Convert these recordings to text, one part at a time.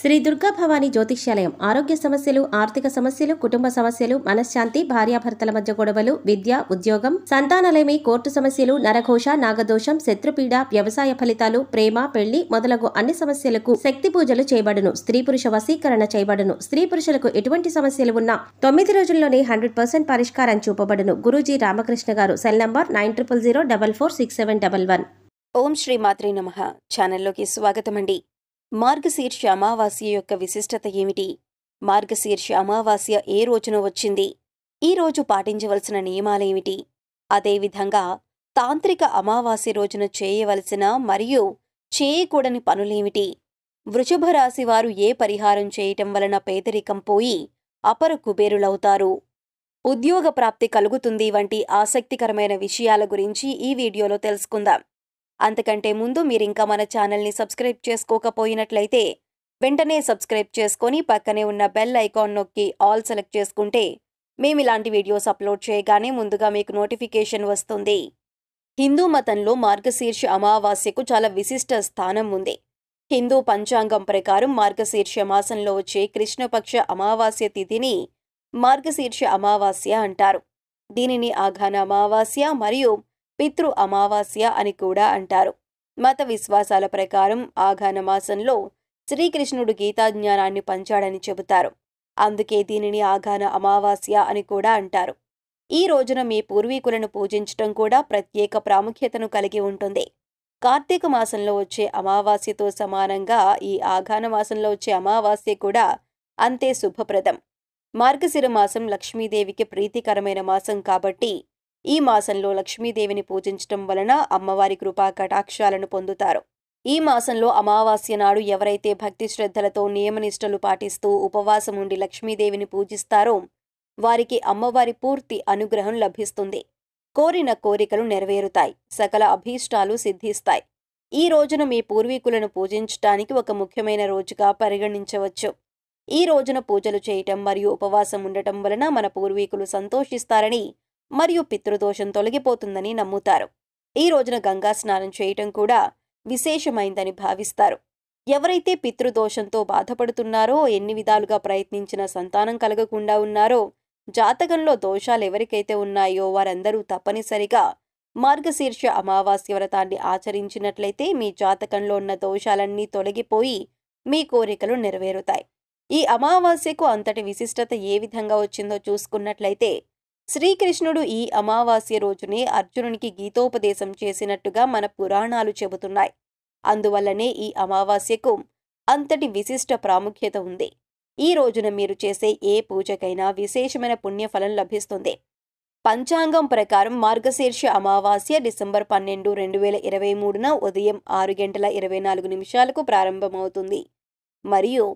శ్రీ దుర్గా భవానీ జ్యోతిష్యాలయం ఆరోగ్య సమస్యలు ఆర్థిక సమస్యలు కుటుంబ సమస్యలు మనశ్శాంతి భార్యాభర్తల మధ్య గొడవలు విద్య ఉద్యోగం సంతానలేమి కోర్టు సమస్యలు నరఘోష నాగదోషం శత్రుపీడ వ్యవసాయ ఫలితాలు ప్రేమ పెళ్లి మొదలగు అన్ని సమస్యలకు శక్తి పూజలు చేయబడును స్త్రీ పురుష వశీకరణ చేయబడును స్త్రీ పురుషులకు ఎటువంటి సమస్యలు ఉన్నా తొమ్మిది రోజుల్లోనే హండ్రెడ్ పర్సెంట్ పరిష్కారం చూపబడును గురూజీ రామకృష్ణ గారు cell number nine triple zero double four six seven double one Om Shri Matri Nama ఛానల్లోకి స్వాగతం అండి మార్గశీర్ష అమావాస్య యొక్క విశిష్టత ఏమిటి మార్గశీర్ష అమావాస్య ఏ రోజున వచ్చింది ఈరోజు పాటించవలసిన నియమాలేమిటి అదేవిధంగా తాంత్రిక అమావాస్య రోజున చేయవలసిన మరియు చేయకూడని పనులేమిటి వృషభ రాశి వారు ఏ పరిహారం చేయటం వలన పేదరికం పోయి అపర కుబేరులవుతారు ఉద్యోగ ప్రాప్తి కలుగుతుంది వంటి ఆసక్తికరమైన విషయాల గురించి ఈ వీడియోలో తెలుసుకుందాం అంతకంటే ముందు మీరు ఇంకా మన ఛానల్ని సబ్స్క్రైబ్ చేసుకోకపోయినట్లయితే వెంటనే సబ్స్క్రైబ్ చేసుకొని పక్కనే ఉన్న బెల్ ఐకాన్ నొక్కి ఆల్ సెలెక్ట్ చేసుకుంటే మేము ఇలాంటి వీడియోస్ అప్లోడ్ చేయగానే ముందుగా మీకు నోటిఫికేషన్ వస్తుంది హిందూ మతంలో మార్గశీర్ష అమావాస్యకు చాలా విశిష్ట స్థానం ఉంది హిందూ పంచాంగం ప్రకారం మార్గశీర్ష మాసంలో వచ్చే కృష్ణపక్ష అమావాస్య తిథిని మార్గశీర్ష అమావాస్య అంటారు దీనిని ఆఘాన అమావాస్య మరియు పితృ అమావాస్య అని కూడా అంటారు మత విశ్వాసాల ప్రకారం ఆఘాన మాసంలో శ్రీకృష్ణుడు గీతాజ్ఞానాన్ని పంచాడని చెబుతారు అందుకే దీనిని ఆఘాన అమావాస్య అని కూడా అంటారు ఈ రోజున మీ పూర్వీకులను పూజించటం కూడా ప్రత్యేక ప్రాముఖ్యతను కలిగి ఉంటుంది కార్తీక మాసంలో వచ్చే అమావాస్యతో సమానంగా ఈ ఆఘాన మాసంలో వచ్చే అమావాస్య కూడా అంతే శుభప్రదం మార్గశిర మాసం లక్ష్మీదేవికి ప్రీతికరమైన మాసం కాబట్టి ఈ మాసంలో లక్ష్మీదేవిని పూజించటం వలన అమ్మవారి కృపా కటాక్షాలను పొందుతారు ఈ మాసంలో అమావాస్య నాడు ఎవరైతే భక్తి శ్రద్ధలతో నియమనిష్టలు పాటిస్తూ ఉపవాసం ఉండి లక్ష్మీదేవిని పూజిస్తారో వారికి అమ్మవారి పూర్తి అనుగ్రహం లభిస్తుంది కోరిన కోరికలు నెరవేరుతాయి సకల అభీష్టాలు సిద్ధిస్తాయి ఈ రోజున మీ పూర్వీకులను పూజించటానికి ఒక ముఖ్యమైన రోజుగా పరిగణించవచ్చు ఈ రోజున పూజలు చేయటం మరియు ఉపవాసం ఉండటం వలన మన పూర్వీకులు సంతోషిస్తారని మరియు పితృదోషం తొలగిపోతుందని నమ్ముతారు ఈ రోజున గంగా స్నానం చేయటం కూడా విశేషమైందని భావిస్తారు ఎవరైతే పితృదోషంతో బాధపడుతున్నారో ఎన్ని విధాలుగా ప్రయత్నించినా సంతానం కలగకుండా ఉన్నారో జాతకంలో దోషాలు ఎవరికైతే ఉన్నాయో వారందరూ తప్పనిసరిగా మార్గశీర్ష అమావాస్య వ్రతాన్ని ఆచరించినట్లయితే మీ జాతకంలో ఉన్న దోషాలన్నీ తొలగిపోయి మీ కోరికలు నెరవేరుతాయి ఈ అమావాస్యకు అంతటి విశిష్టత ఏ విధంగా వచ్చిందో చూసుకున్నట్లయితే శ్రీకృష్ణుడు ఈ అమావాస్య రోజునే అర్జునునికి గీతోపదేశం చేసినట్టుగా మన పురాణాలు చెబుతున్నాయి అందువల్లనే ఈ అమావాస్యకు అంతటి విశిష్ట ప్రాముఖ్యత ఉంది ఈ రోజున మీరు చేసే ఏ పూజకైనా విశేషమైన పుణ్యఫలం లభిస్తుంది పంచాంగం ప్రకారం మార్గశీర్ష అమావాస్య డిసెంబర్ పన్నెండు రెండు వేల ఇరవై మూడున ఉదయం ఆరు గంటల ఇరవై నాలుగు నిమిషాలకు ప్రారంభమవుతుంది మరియు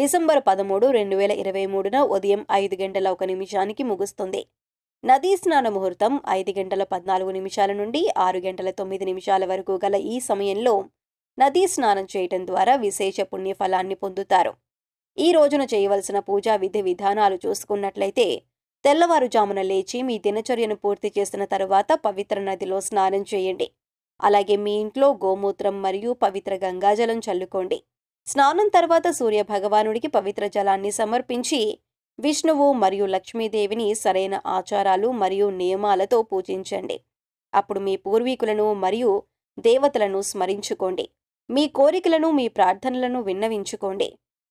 డిసెంబర్ పదమూడు రెండు వేల ఇరవై మూడున ఉదయం ఐదు గంటల ఒక నిమిషానికి ముగుస్తుంది నదీ స్నాన ముహూర్తం ఐదు గంటల పద్నాలుగు నిమిషాల నుండి ఆరు గంటల తొమ్మిది నిమిషాల వరకు గల ఈ సమయంలో నదీ స్నానం చేయటం ద్వారా విశేష పుణ్యఫలాన్ని పొందుతారు ఈ రోజున చేయవలసిన పూజా విధి విధానాలు చూసుకున్నట్లయితే తెల్లవారుజామున లేచి మీ దినచర్యను పూర్తి చేసిన తరువాత పవిత్ర నదిలో స్నానం చేయండి అలాగే మీ ఇంట్లో గోమూత్రం మరియు పవిత్ర గంగాజలం చల్లుకోండి స్నానం తర్వాత సూర్య భగవానుడికి పవిత్ర జలాన్ని సమర్పించి విష్ణువు మరియు లక్ష్మీదేవిని సరైన ఆచారాలు మరియు నియమాలతో పూజించండి అప్పుడు మీ పూర్వీకులను మరియు దేవతలను స్మరించుకోండి మీ కోరికలను మీ ప్రార్థనలను విన్నవించుకోండి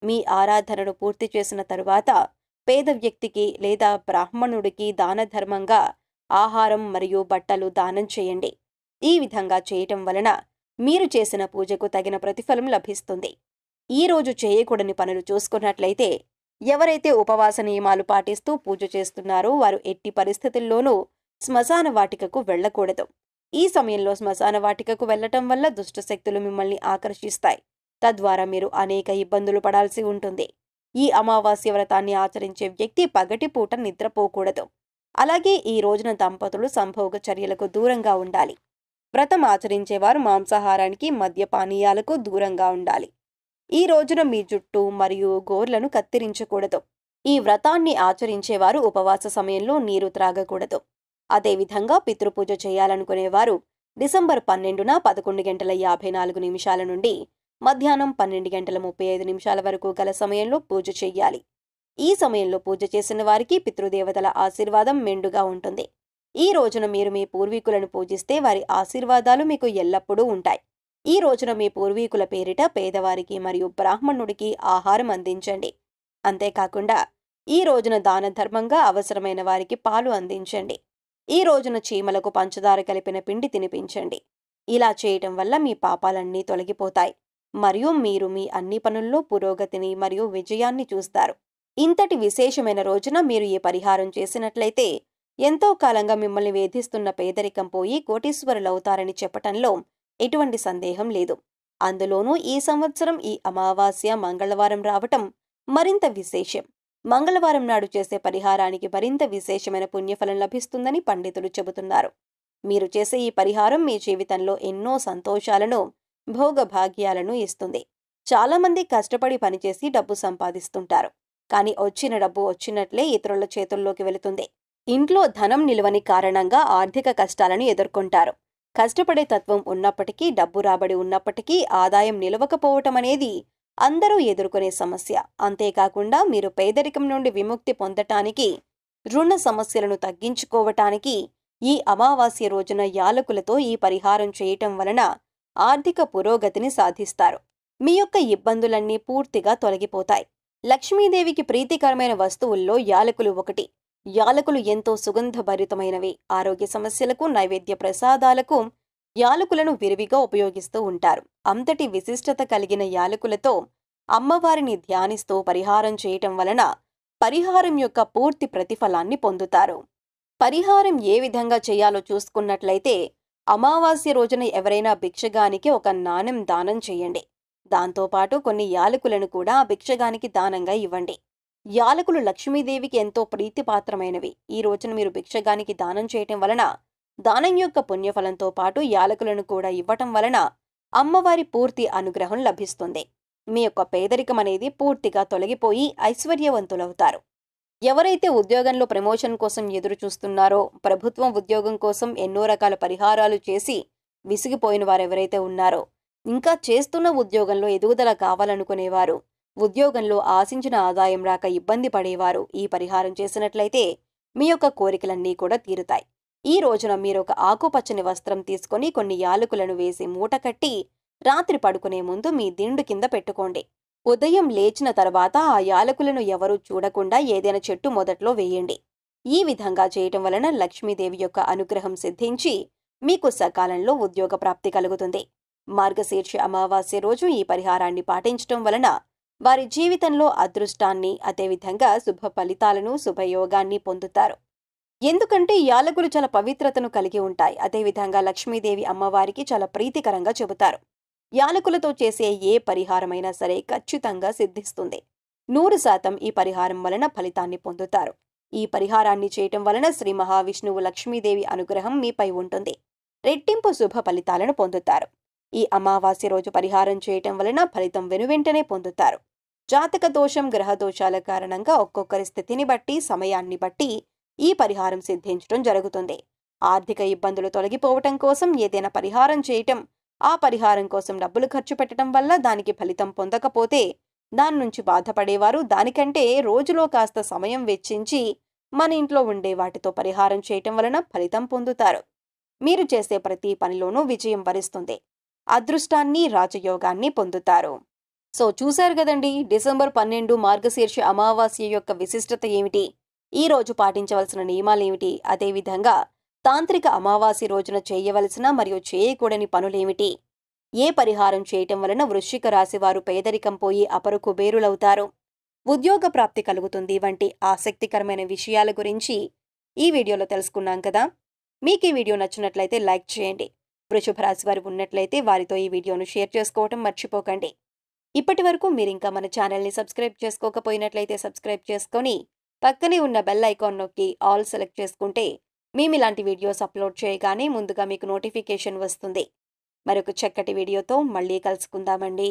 మీ ఆరాధనను పూర్తి చేసిన తరువాత పేద వ్యక్తికి లేదా బ్రాహ్మణుడికి దానధర్మంగా ఆహారం మరియు బట్టలు దానం చేయండి ఈ విధంగా చేయటం వలన మీరు చేసిన పూజకు తగిన ప్రతిఫలం లభిస్తుంది ఈరోజు చేయకూడని పనులు చూసుకున్నట్లయితే ఎవరైతే ఉపవాస నియమాలు పాటిస్తూ పూజ చేస్తున్నారో వారు ఎట్టి పరిస్థితుల్లోనూ శ్మశాన వాటికకు వెళ్ళకూడదు ఈ సమయంలో శ్మశాన వాటికకు వెళ్లటం వల్ల దుష్టశక్తులు మిమ్మల్ని ఆకర్షిస్తాయి తద్వారా మీరు అనేక ఇబ్బందులు పడాల్సి ఉంటుంది ఈ అమావాస్య వ్రతాన్ని ఆచరించే వ్యక్తి పగటిపూట నిద్రపోకూడదు అలాగే ఈ రోజున దంపతులు సంభోగ చర్యలకు దూరంగా ఉండాలి వ్రతం ఆచరించేవారు మాంసాహారానికి మద్యపానీయాలకు దూరంగా ఉండాలి ఈ రోజున మీ జుట్టు మరియు గోర్లను కత్తిరించకూడదు ఈ వ్రతాన్ని ఆచరించేవారు ఉపవాస సమయంలో నీరు త్రాగకూడదు అదేవిధంగా పితృపూజ చేయాలనుకునేవారు డిసెంబర్ పన్నెండున పదకొండు గంటల యాభై నాలుగు నిమిషాల నుండి మధ్యాహ్నం పన్నెండు గంటల ముప్పై ఐదు నిమిషాల వరకు గల సమయంలో పూజ చేయాలి ఈ సమయంలో పూజ చేసిన వారికి పితృదేవతల ఆశీర్వాదం మెండుగా ఉంటుంది ఈ రోజున మీరు మీ పూర్వీకులను పూజిస్తే వారి ఆశీర్వాదాలు మీకు ఎల్లప్పుడూ ఉంటాయి ఈ రోజున మీ పూర్వీకుల పేరిట పేదవారికి మరియు బ్రాహ్మణుడికి ఆహారం అందించండి అంతేకాకుండా ఈ రోజున దాన ధర్మంగా అవసరమైన వారికి పాలు అందించండి ఈ రోజున చీమలకు పంచదార కలిపిన పిండి తినిపించండి ఇలా చేయటం వల్ల మీ పాపాలన్నీ తొలగిపోతాయి మరియు మీరు మీ అన్ని పనుల్లో పురోగతిని మరియు విజయాన్ని చూస్తారు ఇంతటి విశేషమైన రోజున మీరు ఈ పరిహారం చేసినట్లయితే ఎంతో కాలంగా మిమ్మల్ని వేధిస్తున్న పేదరికం పోయి కోటీశ్వరులవుతారని చెప్పటంలో ఎటువంటి సందేహం లేదు అందులోనూ ఈ సంవత్సరం ఈ అమావాస్య మంగళవారం రావటం మరింత విశేషం మంగళవారం నాడు చేసే పరిహారానికి మరింత విశేషమైన పుణ్యఫలం లభిస్తుందని పండితులు చెబుతున్నారు మీరు చేసే ఈ పరిహారం మీ జీవితంలో ఎన్నో సంతోషాలను భోగభాగ్యాలను ఇస్తుంది చాలామంది కష్టపడి పనిచేసి డబ్బు సంపాదిస్తుంటారు కానీ వచ్చిన డబ్బు వచ్చినట్లే ఇతరుల చేతుల్లోకి వెళుతుంది ఇంట్లో ధనం నిలువని కారణంగా ఆర్థిక కష్టాలను ఎదుర్కొంటారు కష్టపడే తత్వం ఉన్నప్పటికీ డబ్బు రాబడి ఉన్నప్పటికీ ఆదాయం నిలవకపోవటం అనేది అందరూ ఎదుర్కొనే సమస్య అంతేకాకుండా మీరు పేదరికం నుండి విముక్తి పొందటానికి రుణ సమస్యలను తగ్గించుకోవటానికి ఈ అమావాస్య రోజున యాలకులతో ఈ పరిహారం చేయటం వలన ఆర్థిక పురోగతిని సాధిస్తారు మీ యొక్క ఇబ్బందులన్నీ పూర్తిగా తొలగిపోతాయి లక్ష్మీదేవికి ప్రీతికరమైన వస్తువుల్లో యాలకులు ఒకటి యాలకులు ఎంతో సుగంధభరితమైనవి ఆరోగ్య సమస్యలకు నైవేద్య ప్రసాదాలకు యాలకులను విరివిగా ఉపయోగిస్తూ ఉంటారు అంతటి విశిష్టత కలిగిన యాలకులతో అమ్మవారిని ధ్యానిస్తూ పరిహారం చేయటం వలన పరిహారం యొక్క పూర్తి ప్రతిఫలాన్ని పొందుతారు పరిహారం ఏ విధంగా చేయాలో చూసుకున్నట్లయితే అమావాస్య రోజున ఎవరైనా భిక్షగానికి ఒక నాణెం దానం చేయండి దాంతోపాటు కొన్ని యాలకులను కూడా భిక్షగానికి దానంగా ఇవ్వండి యాలకులు లక్ష్మీదేవికి ఎంతో ప్రీతిపాత్రమైనవి ఈ రోజున మీరు భిక్షగానికి దానం చేయటం వలన దానం యొక్క పుణ్యఫలంతో పాటు యాలకులను కూడా ఇవ్వటం వలన అమ్మవారి పూర్తి అనుగ్రహం లభిస్తుంది మీ యొక్క పేదరికం అనేది పూర్తిగా తొలగిపోయి ఐశ్వర్యవంతులవుతారు ఎవరైతే ఉద్యోగంలో ప్రమోషన్ కోసం ఎదురు చూస్తున్నారో ప్రభుత్వం ఉద్యోగం కోసం ఎన్నో రకాల పరిహారాలు చేసి విసిగిపోయిన వారెవరైతే ఉన్నారో ఇంకా చేస్తున్న ఉద్యోగంలో ఎదుగుదల కావాలనుకునేవారు ఉద్యోగంలో ఆశించిన ఆదాయం రాక ఇబ్బంది పడేవారు ఈ పరిహారం చేసినట్లయితే మీ యొక్క కోరికలన్నీ కూడా తీరుతాయి ఈ రోజున మీరొక ఆకుపచ్చని వస్త్రం తీసుకొని కొన్ని యాలకులను వేసి మూట కట్టి రాత్రి పడుకునే ముందు మీ దిండు కింద పెట్టుకోండి ఉదయం లేచిన తర్వాత ఆ యాలకులను ఎవరూ చూడకుండా ఏదైనా చెట్టు మొదట్లో వేయండి ఈ విధంగా చేయటం వలన లక్ష్మీదేవి యొక్క అనుగ్రహం సిద్ధించి మీకు సకాలంలో ఉద్యోగ ప్రాప్తి కలుగుతుంది మార్గశీర్షి అమావాస్య రోజు ఈ పరిహారాన్ని పాటించటం వలన వారి జీవితంలో అదృష్టాన్ని అదేవిధంగా శుభ ఫలితాలను శుభయోగాన్ని పొందుతారు ఎందుకంటే యాలకులు చాలా పవిత్రతను కలిగి ఉంటాయి అదేవిధంగా లక్ష్మీదేవి అమ్మవారికి చాలా ప్రీతికరంగా చెబుతారు యాలకులతో చేసే ఏ పరిహారమైనా సరే ఖచ్చితంగా సిద్ధిస్తుంది నూరు శాతం ఈ పరిహారం వలన ఫలితాన్ని పొందుతారు ఈ పరిహారాన్ని చేయటం వలన శ్రీ మహావిష్ణువు లక్ష్మీదేవి అనుగ్రహం మీపై ఉంటుంది రెట్టింపు శుభ ఫలితాలను పొందుతారు ఈ అమావాస్య రోజు పరిహారం చేయటం వలన ఫలితం వెనువెంటనే పొందుతారు జాతక దోషం గ్రహ దోషాల కారణంగా ఒక్కొక్కరి స్థితిని బట్టి సమయాన్ని బట్టి ఈ పరిహారం సిద్ధించడం జరుగుతుంది ఆర్థిక ఇబ్బందులు తొలగిపోవటం కోసం ఏదైనా పరిహారం చేయటం ఆ పరిహారం కోసం డబ్బులు ఖర్చు పెట్టడం వల్ల దానికి ఫలితం పొందకపోతే దాని నుంచి బాధపడేవారు దానికంటే రోజులో కాస్త సమయం వెచ్చించి మన ఇంట్లో ఉండే వాటితో పరిహారం చేయటం వలన ఫలితం పొందుతారు మీరు చేసే ప్రతి పనిలోనూ విజయం వరిస్తుంది అదృష్టాన్ని రాజయోగాన్ని పొందుతారు సో చూశారు కదండి డిసెంబర్ పన్నెండు మార్గశీర్ష అమావాస్య యొక్క విశిష్టత ఏమిటి ఈ రోజు పాటించవలసిన నియమాలు ఏమిటి అదేవిధంగా తాంత్రిక అమావాస్య రోజున చేయవలసిన మరియు చేయకూడని పనులేమిటి ఏ పరిహారం చేయటం వలన వృశ్చిక రాశివారు పేదరికం పోయి అపరు కుబేరులవుతారు ఉద్యోగ ప్రాప్తి కలుగుతుంది వంటి ఆసక్తికరమైన విషయాల గురించి ఈ వీడియోలో తెలుసుకున్నాం కదా మీకు ఈ వీడియో నచ్చినట్లయితే లైక్ చేయండి వృషభ రాశి వారు ఉన్నట్లయితే వారితో ఈ వీడియోను షేర్ చేసుకోవటం మర్చిపోకండి ఇప్పటి వరకు మీరు ఇంకా మన ఛానల్ని సబ్స్క్రైబ్ చేసుకోకపోయినట్లయితే సబ్స్క్రైబ్ చేసుకొని పక్కనే ఉన్న బెల్ ఐకాన్ నొక్కి ఆల్ సెలెక్ట్ చేసుకుంటే మేము ఇలాంటి వీడియోస్ అప్లోడ్ చేయగానే ముందుగా మీకు నోటిఫికేషన్ వస్తుంది మరొక చక్కటి వీడియోతో మళ్ళీ కలుసుకుందామండి